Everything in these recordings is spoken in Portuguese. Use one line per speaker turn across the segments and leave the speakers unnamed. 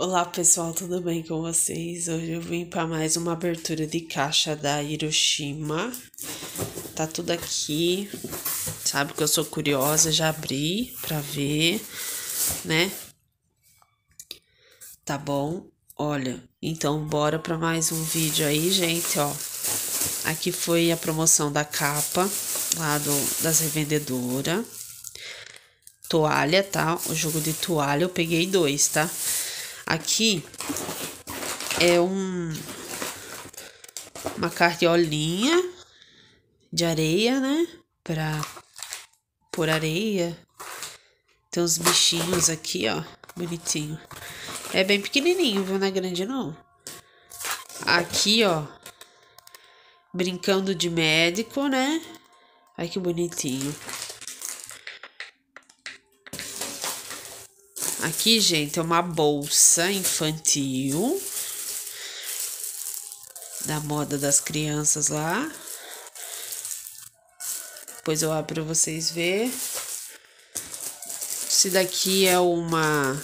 Olá pessoal, tudo bem com vocês? Hoje eu vim para mais uma abertura de caixa da Hiroshima. Tá tudo aqui. Sabe que eu sou curiosa, já abri para ver, né? Tá bom? Olha, então bora para mais um vídeo aí, gente, ó. Aqui foi a promoção da capa lá do, das revendedoras. Toalha, tá? O jogo de toalha eu peguei dois, tá? Aqui é um uma cartiolinha de areia, né? Pra pôr areia. Tem uns bichinhos aqui, ó. Bonitinho. É bem pequenininho, viu? Não é grande, não. Aqui, ó. Brincando de médico, né? Ai, que bonitinho. Aqui, gente, é uma bolsa infantil da moda das crianças lá. Depois eu abro para vocês ver. Esse daqui é uma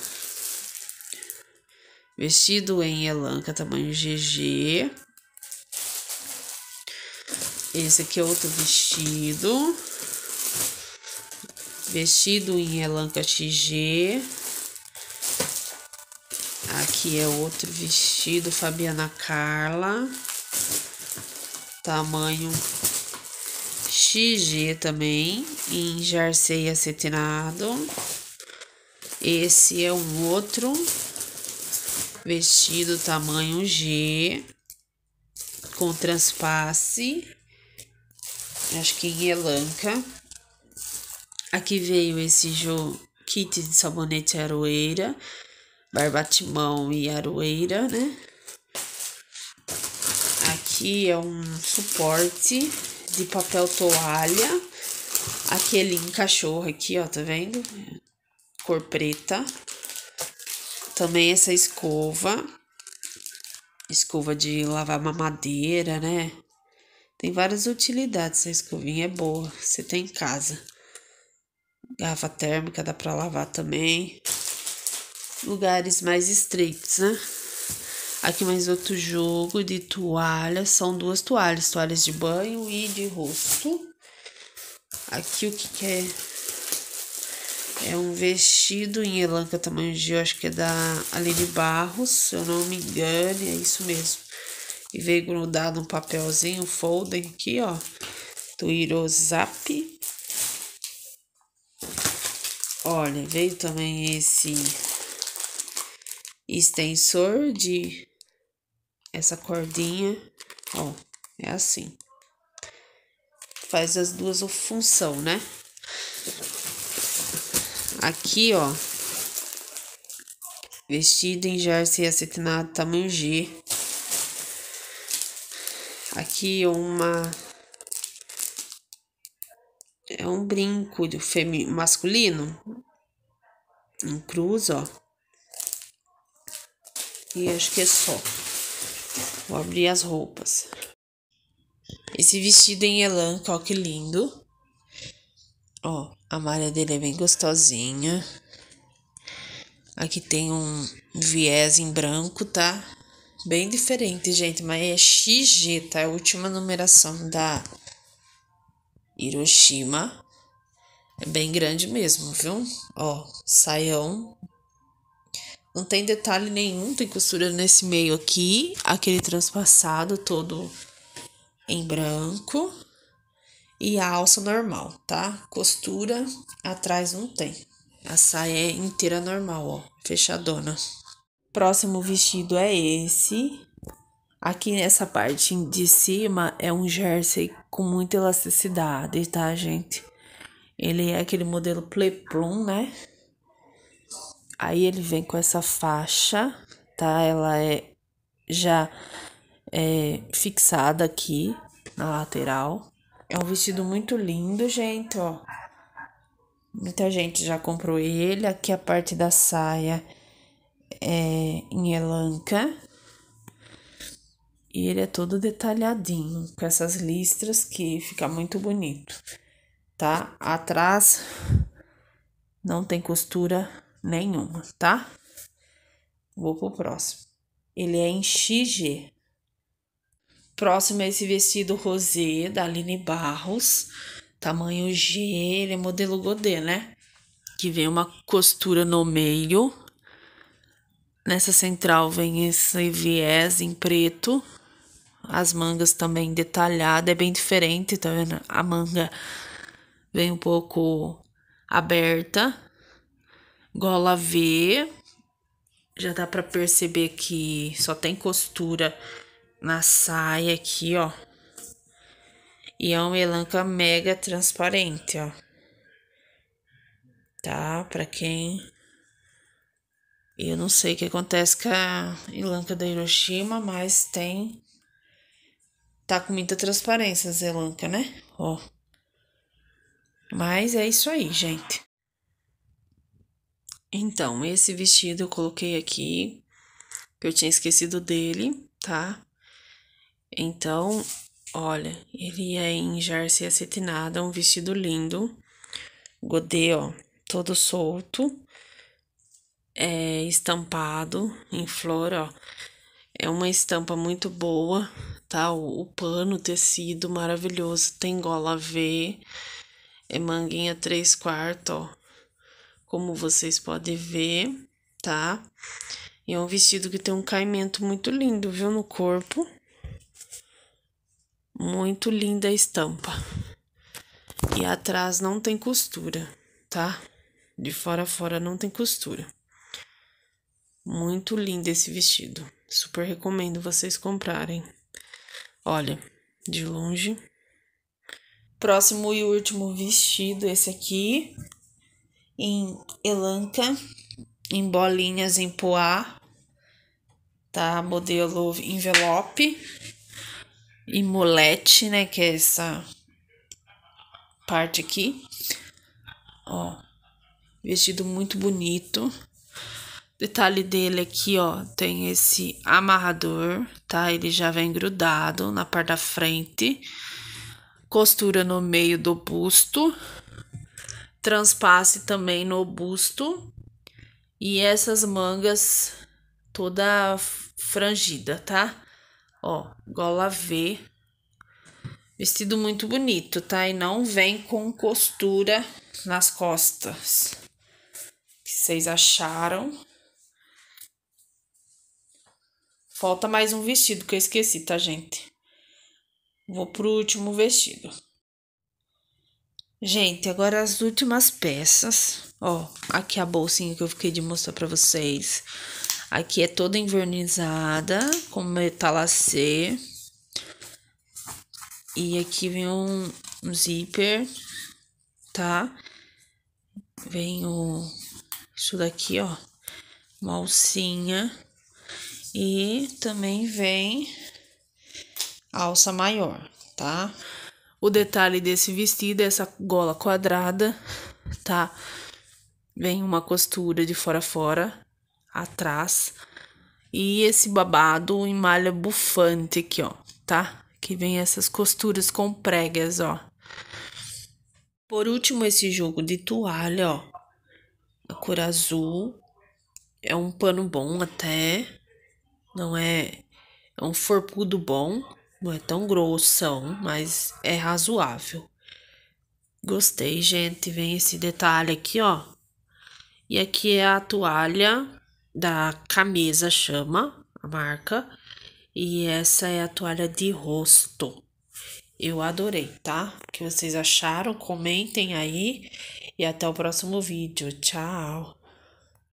vestido em elanca tamanho GG. Esse aqui é outro vestido. Vestido em elanca XG aqui é outro vestido Fabiana Carla, tamanho XG também, em jersey acetinado. Esse é um outro vestido tamanho G, com transpasse, acho que em elanca. Aqui veio esse jo kit de sabonete aroeira, Barbatimão e Aroeira, né? Aqui é um suporte de papel toalha. Aquele em cachorro aqui, ó, tá vendo? Cor preta. Também essa escova. Escova de lavar mamadeira, né? Tem várias utilidades, essa escovinha é boa, você tem em casa. Garrafa térmica dá para lavar também lugares mais estreitos, né? Aqui mais outro jogo de toalha, são duas toalhas, toalhas de banho e de rosto. Aqui o que, que é? É um vestido em elanca tamanho G, eu acho que é da Aline Barros, se eu não me engano, é isso mesmo. E veio grudado um papelzinho, um folder aqui, ó, do Irozap. Olha, veio também esse extensor de essa cordinha, ó, é assim. Faz as duas função, né? Aqui, ó, vestido em jersey acetinado tamanho G. Aqui uma é um brinco de femi... masculino, um cruz, ó. E acho que é só. Vou abrir as roupas. Esse vestido em Elan, ó, que lindo. Ó, a malha dele é bem gostosinha. Aqui tem um viés em branco, tá? Bem diferente, gente, mas é XG, tá? É a última numeração da Hiroshima. É bem grande mesmo, viu? Ó, saião não tem detalhe nenhum, tem costura nesse meio aqui, aquele transpassado todo em branco e a alça normal, tá? Costura atrás não tem. A saia é inteira normal, ó, fechadona. Próximo vestido é esse. Aqui nessa parte de cima é um jersey com muita elasticidade, tá, gente? Ele é aquele modelo pleplum, né? Aí ele vem com essa faixa, tá? Ela é já é, fixada aqui na lateral. É um vestido muito lindo, gente, ó. Muita gente já comprou ele. Aqui a parte da saia é em elanca. E ele é todo detalhadinho, com essas listras que fica muito bonito, tá? Atrás não tem costura nenhuma, tá? Vou pro próximo. Ele é em XG. Próximo é esse vestido rosé da Aline Barros, tamanho G, ele é modelo godê, né? Que vem uma costura no meio. Nessa central vem esse viés em preto. As mangas também detalhada, é bem diferente, tá vendo? A manga vem um pouco aberta Gola V. Já dá pra perceber que só tem costura na saia aqui, ó. E é uma elanca mega transparente, ó. Tá? Pra quem... Eu não sei o que acontece com a elanca da Hiroshima, mas tem... Tá com muita transparência a elanca, né? Ó. Mas é isso aí, gente. Então, esse vestido eu coloquei aqui, que eu tinha esquecido dele, tá? Então, olha, ele é em jarcia acetinada, é um vestido lindo. Godê, ó, todo solto, é estampado em flor, ó. É uma estampa muito boa, tá? O, o pano, o tecido maravilhoso, tem gola V, é manguinha 3 quartos, ó como vocês podem ver, tá? E é um vestido que tem um caimento muito lindo, viu, no corpo. Muito linda a estampa. E atrás não tem costura, tá? De fora a fora não tem costura. Muito lindo esse vestido. Super recomendo vocês comprarem. Olha, de longe. Próximo e último vestido, esse aqui em Elanca, em bolinhas em Poá, tá? Modelo envelope e mulete, né? Que é essa parte aqui. Ó, vestido muito bonito. Detalhe dele aqui, ó, tem esse amarrador, tá? Ele já vem grudado na parte da frente. Costura no meio do busto transpasse também no busto e essas mangas toda frangida, tá? Ó, gola V. Vestido muito bonito, tá? E não vem com costura nas costas. O que vocês acharam? Falta mais um vestido que eu esqueci, tá, gente? Vou pro último vestido. Gente, agora as últimas peças. Ó, aqui a bolsinha que eu fiquei de mostrar pra vocês. Aqui é toda envernizada, com metalacê. E aqui vem um, um zíper, tá? Vem o... Isso daqui, ó. Uma alcinha. E também vem alça maior, tá? Tá? O detalhe desse vestido é essa gola quadrada, tá? Vem uma costura de fora a fora, atrás. E esse babado em malha bufante aqui, ó, tá? Que vem essas costuras com pregas, ó. Por último, esse jogo de toalha, ó. A cor azul. É um pano bom até. Não é. É um forpudo bom. Não é tão grossão, mas é razoável. Gostei, gente. Vem esse detalhe aqui, ó. E aqui é a toalha da camisa chama, a marca. E essa é a toalha de rosto. Eu adorei, tá? O que vocês acharam? Comentem aí. E até o próximo vídeo. Tchau!